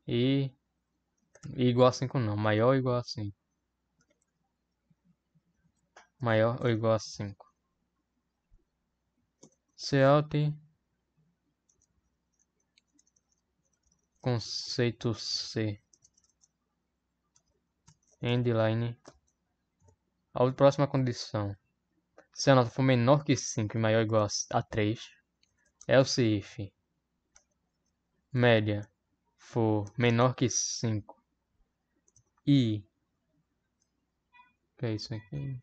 e igual a 5 não, maior ou igual a 5. Maior ou igual a 5. Se Celt é conceito C endline. A próxima condição. Se a nota for menor que 5 e maior ou igual a 3, else if média for menor que 5 e que é isso aqui?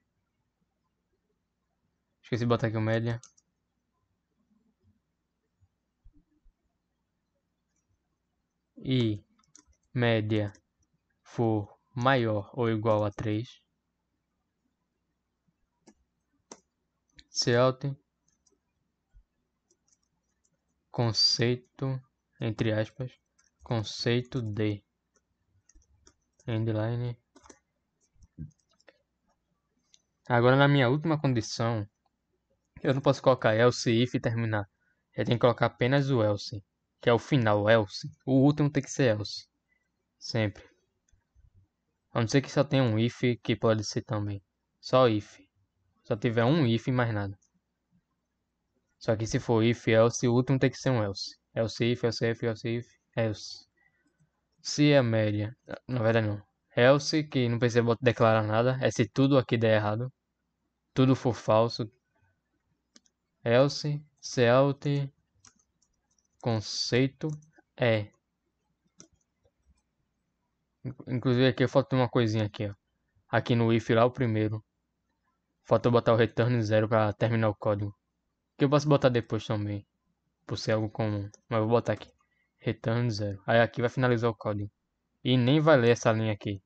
Esqueci de botar aqui o média. E média for maior ou igual a 3, Celtic conceito entre aspas conceito de endline agora na minha última condição eu não posso colocar else if e terminar eu tenho que colocar apenas o else que é o final else o último tem que ser else sempre a não ser que só tenha um if, que pode ser também. Só if. Só tiver um if e mais nada. Só que se for if, else, o último tem que ser um else. Else if, else if, else if, else. Se a é média... Na verdade não. Else, que não precisa declarar nada. É se tudo aqui der errado. Tudo for falso. Else, self, conceito, é Inclusive aqui falta uma coisinha aqui, ó. Aqui no if lá o primeiro. Falta botar o return zero para terminar o código. Que eu posso botar depois também. Por ser algo comum. Mas vou botar aqui. Return zero. Aí aqui vai finalizar o código. E nem vai ler essa linha aqui.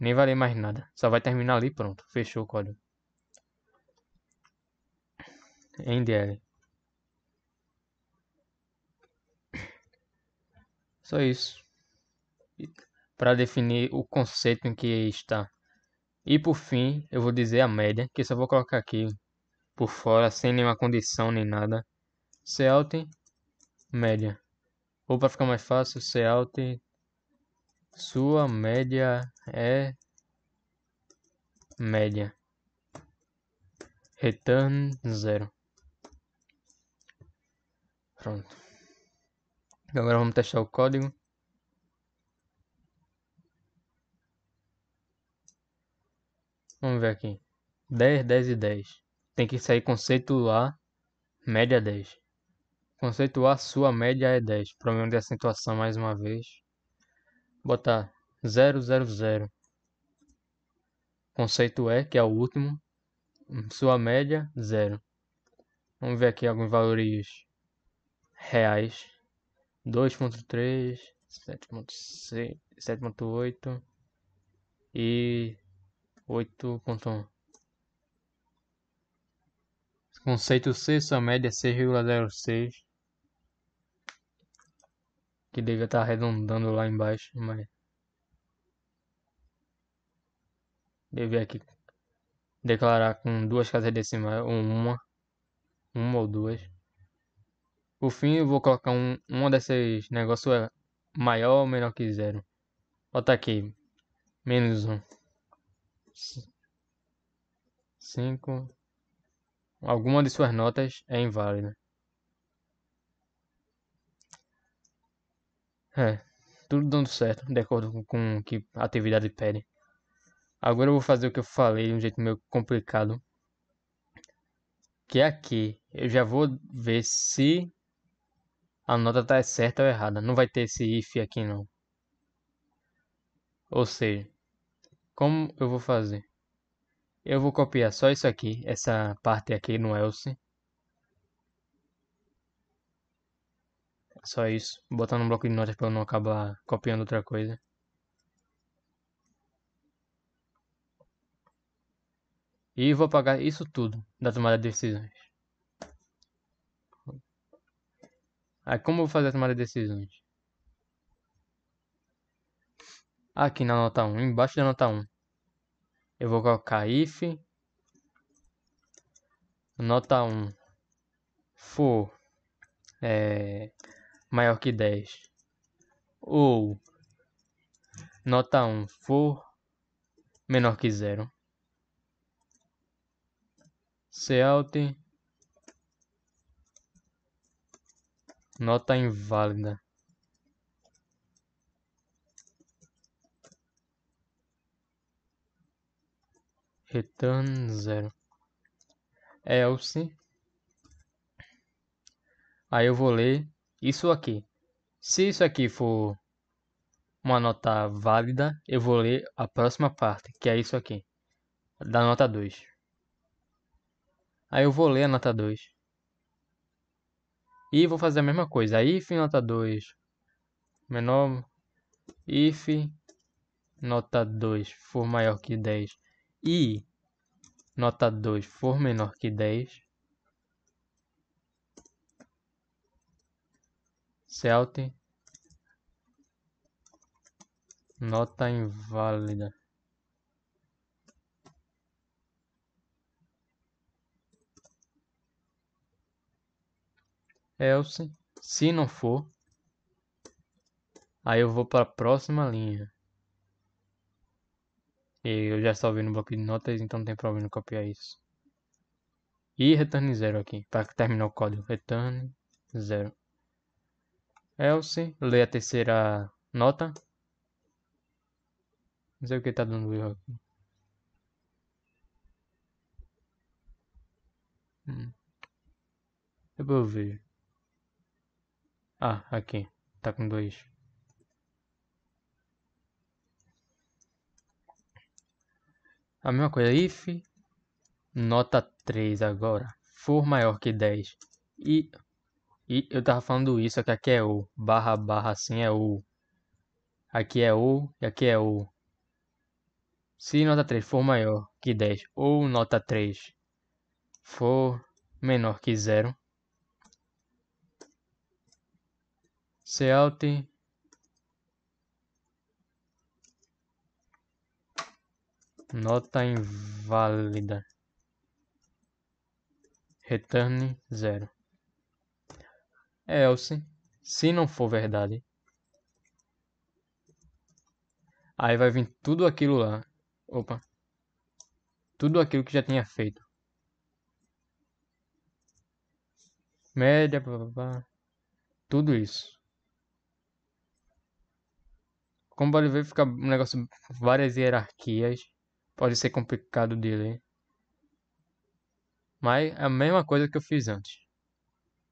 Nem vai ler mais nada. Só vai terminar ali pronto. Fechou o código. NDL. Só isso para definir o conceito em que está. E por fim, eu vou dizer a média, que só vou colocar aqui por fora, sem nenhuma condição nem nada. Cout, média. Ou para ficar mais fácil, Cout, sua média é média. Return zero. Pronto. Agora vamos testar o código. Vamos ver aqui. 10, 10 e 10. Tem que sair conceito A, média 10. Conceito A, sua média é 10. Problema de acentuação mais uma vez. Botar 0, 0, 0. Conceito E, que é o último. Sua média, 0. Vamos ver aqui alguns valores reais. 2.3, 7.6, 7.8 e 8.1 Conceito C, sua média é 6,06. Que devia estar tá arredondando lá embaixo, mas. Devia aqui declarar com duas casas decimais, ou uma. Uma ou duas. Por fim, eu vou colocar um, uma desses negócios é maior ou menor que zero. Bota aqui. Menos um cinco Alguma de suas notas é inválida. É, tudo dando certo, de acordo com, o que a atividade pede. Agora eu vou fazer o que eu falei de um jeito meio complicado. Que é aqui eu já vou ver se a nota tá certa ou errada. Não vai ter esse if aqui não. Ou seja, como eu vou fazer? Eu vou copiar só isso aqui, essa parte aqui no else. Só isso. Botar no bloco de notas para eu não acabar copiando outra coisa. E vou apagar isso tudo da tomada de decisões. Aí como eu vou fazer a tomada de decisões? aqui na nota 1, embaixo da nota 1. Eu vou colocar if nota 1 for é, maior que 10 ou nota 1 for menor que 0. Cout nota inválida return zero é, else aí eu vou ler isso aqui se isso aqui for uma nota válida eu vou ler a próxima parte que é isso aqui da nota 2 aí eu vou ler a nota 2 e vou fazer a mesma coisa if nota 2 menor if nota 2 for maior que 10 e nota 2 for menor que 10, celt nota inválida. Else, se não for, aí eu vou para a próxima linha. E eu já salvei no bloco de notas, então não tem problema em copiar isso. E return 0 aqui, para terminar o código. Return 0. Else, lê a terceira nota. Não sei o que está dando erro aqui. Hum. Depois eu vejo. Ah, aqui. Tá com dois. A mesma coisa, if nota 3 agora for maior que 10 e, e eu tava falando isso, que aqui é o, barra barra assim é o, aqui é o e aqui é o. Se nota 3 for maior que 10 ou nota 3 for menor que 0, Se alt Nota inválida. Return 0. Else, se não for verdade, aí vai vir tudo aquilo lá. Opa. Tudo aquilo que já tinha feito. Média, blá, blá, blá. tudo isso. Como pode ver, fica um negócio várias hierarquias pode ser complicado de ler. Mas é a mesma coisa que eu fiz antes.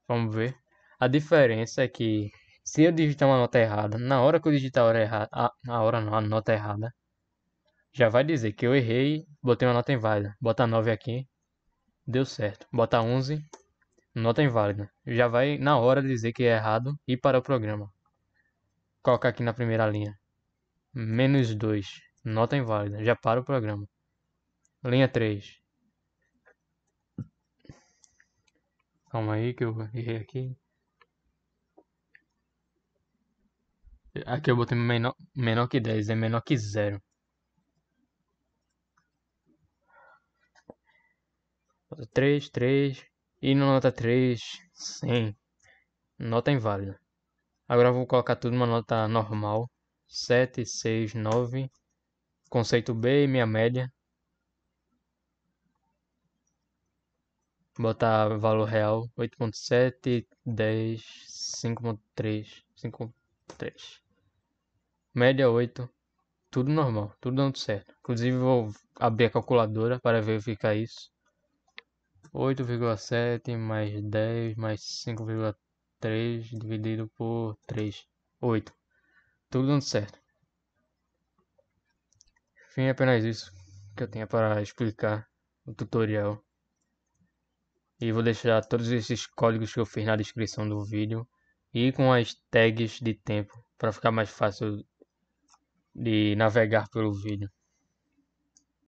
Vamos ver. A diferença é que se eu digitar uma nota errada, na hora que eu digitar a hora errada, a, a hora não, a nota errada, já vai dizer que eu errei, botei uma nota inválida. Bota 9 aqui, deu certo. Bota 11, nota inválida. Já vai na hora dizer que é errado e para o programa. Colocar aqui na primeira linha. Menos 2. Nota inválida. Já para o programa. Linha 3. Calma aí que eu errei aqui. Aqui eu botei menor, menor que 10, é menor que 0. Nota 3, 3. E na nota 3, 100. Nota inválida. Agora eu vou colocar tudo numa nota normal. 7, 6, 9, Conceito B e minha média. Botar valor real 8.7, 10, 5.3, 5.3. Média 8. Tudo normal, tudo dando certo. Inclusive vou abrir a calculadora para verificar isso. 8,7 mais 10 mais 5,3 dividido por 3. 8. Tudo dando certo. Enfim, é apenas isso que eu tinha para explicar o tutorial. E vou deixar todos esses códigos que eu fiz na descrição do vídeo e com as tags de tempo para ficar mais fácil de navegar pelo vídeo.